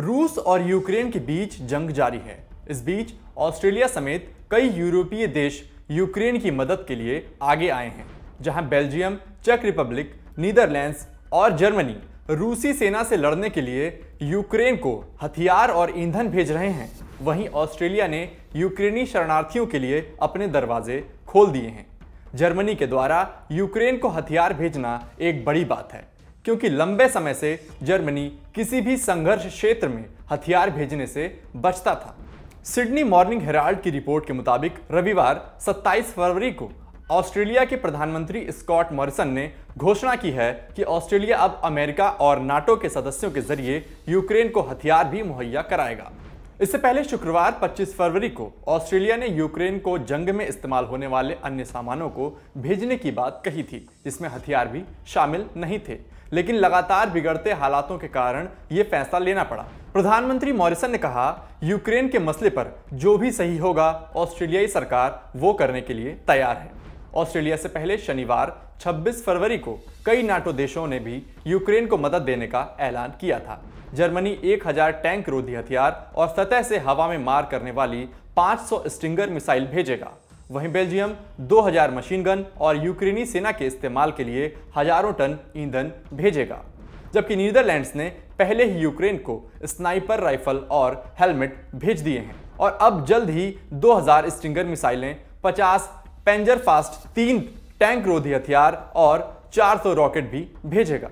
रूस और यूक्रेन के बीच जंग जारी है इस बीच ऑस्ट्रेलिया समेत कई यूरोपीय देश यूक्रेन की मदद के लिए आगे आए हैं जहां बेल्जियम चेक रिपब्लिक नीदरलैंड्स और जर्मनी रूसी सेना से लड़ने के लिए यूक्रेन को हथियार और ईंधन भेज रहे हैं वहीं ऑस्ट्रेलिया ने यूक्रेनी शरणार्थियों के लिए अपने दरवाजे खोल दिए हैं जर्मनी के द्वारा यूक्रेन को हथियार भेजना एक बड़ी बात है क्योंकि लंबे समय से जर्मनी किसी भी संघर्ष क्षेत्र में हथियार भेजने से बचता था सिडनी मॉर्निंग हेराल्ड की रिपोर्ट के मुताबिक रविवार 27 फरवरी को ऑस्ट्रेलिया के प्रधानमंत्री स्कॉट मॉरिसन ने घोषणा की है कि ऑस्ट्रेलिया अब अमेरिका और नाटो के सदस्यों के जरिए यूक्रेन को हथियार भी मुहैया कराएगा इससे पहले शुक्रवार 25 फरवरी को ऑस्ट्रेलिया ने यूक्रेन को जंग में इस्तेमाल होने वाले अन्य सामानों को भेजने की बात कही थी जिसमें हथियार भी शामिल नहीं थे लेकिन लगातार बिगड़ते हालातों के कारण ये फैसला लेना पड़ा प्रधानमंत्री मॉरिसन ने कहा यूक्रेन के मसले पर जो भी सही होगा ऑस्ट्रेलियाई सरकार वो करने के लिए तैयार है ऑस्ट्रेलिया से पहले शनिवार 26 फरवरी को कई नाटो देशों ने भी यूक्रेन को मदद देने का ऐलान किया था जर्मनी 1000 टैंक रोधी हथियार और सतह से हवा में मार करने वाली 500 स्टिंगर मिसाइल भेजेगा वहीं बेल्जियम 2000 मशीन गन और यूक्रेनी सेना के इस्तेमाल के लिए हजारों टन ईंधन भेजेगा जबकि नीदरलैंड्स ने पहले ही यूक्रेन को स्नाइपर राइफल और हेलमेट भेज दिए हैं और अब जल्द ही 2000 स्टिंगर मिसाइलें 50 पेंजर फास्ट तीन टैंक रोधी हथियार और 400 रॉकेट भी भेजेगा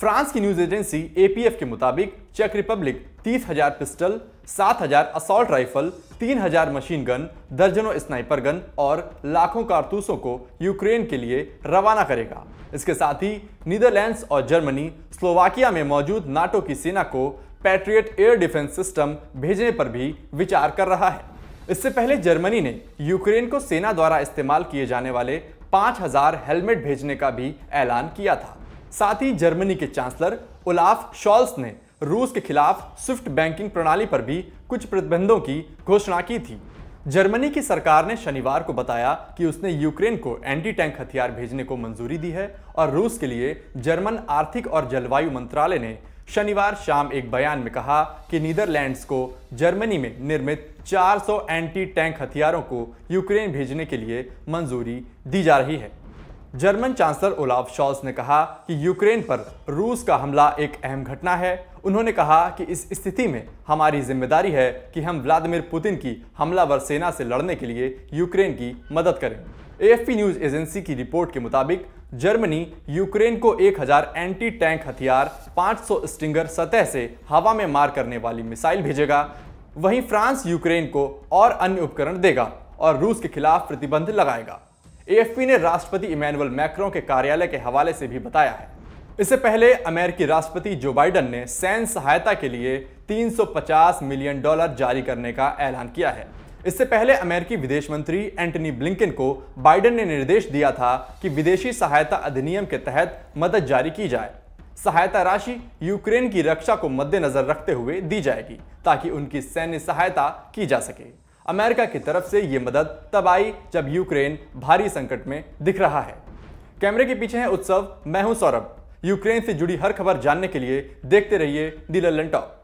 फ्रांस की न्यूज एजेंसी एपीएफ के मुताबिक चेक रिपब्लिक तीस हजार पिस्टल सात हजार असॉल्ट राइफल तीन हजार मशीन गन दर्जनों स्नाइपर गन और लाखों कारतूसों को यूक्रेन के लिए रवाना करेगा इसके साथ ही नीदरलैंड्स और जर्मनी स्लोवाकिया में मौजूद नाटो की सेना को पैट्रियट एयर डिफेंस सिस्टम भेजने पर भी विचार कर रहा है इससे पहले जर्मनी ने यूक्रेन को सेना द्वारा इस्तेमाल किए जाने वाले 5000 हेलमेट भेजने का भी ऐलान किया था साथ ही जर्मनी के चांसलर उलाफ शॉल्स ने रूस के खिलाफ स्विफ्ट बैंकिंग प्रणाली पर भी कुछ प्रतिबंधों की घोषणा की थी जर्मनी की सरकार ने शनिवार को बताया कि उसने यूक्रेन को एंटी टैंक हथियार भेजने को मंजूरी दी है और रूस के लिए जर्मन आर्थिक और जलवायु मंत्रालय ने शनिवार शाम एक बयान में कहा कि नीदरलैंड्स को जर्मनी में निर्मित 400 एंटी टैंक हथियारों को यूक्रेन भेजने के लिए मंजूरी दी जा रही है जर्मन चांसलर ओलाफ शॉल्स ने कहा कि यूक्रेन पर रूस का हमला एक अहम घटना है उन्होंने कहा कि इस स्थिति में हमारी जिम्मेदारी है कि हम व्लादिमीर पुतिन की हमलावर सेना से लड़ने के लिए यूक्रेन की मदद करें एएफपी न्यूज एजेंसी की रिपोर्ट के मुताबिक जर्मनी यूक्रेन को 1000 एंटी टैंक हथियार 500 स्टिंगर सतह से हवा में मार करने वाली मिसाइल भेजेगा वहीं फ्रांस यूक्रेन को और अन्य उपकरण देगा और रूस के खिलाफ प्रतिबंध लगाएगा एएफपी ने राष्ट्रपति इमैनुअल मैक्रों के कार्यालय के हवाले से भी बताया है इससे पहले अमेरिकी राष्ट्रपति जो बाइडन ने सैन्य सहायता के लिए 350 मिलियन डॉलर जारी करने का ऐलान किया है इससे पहले अमेरिकी विदेश मंत्री एंटनी ब्लिंकन को बाइडेन ने निर्देश दिया था कि विदेशी सहायता अधिनियम के तहत मदद जारी की जाए सहायता राशि यूक्रेन की रक्षा को मद्देनजर रखते हुए दी जाएगी ताकि उनकी सैन्य सहायता की जा सके अमेरिका की तरफ से ये मदद तब आई जब यूक्रेन भारी संकट में दिख रहा है कैमरे के पीछे है उत्सव मैं हूं सौरभ यूक्रेन से जुड़ी हर खबर जानने के लिए देखते रहिए दी लल्लन टॉप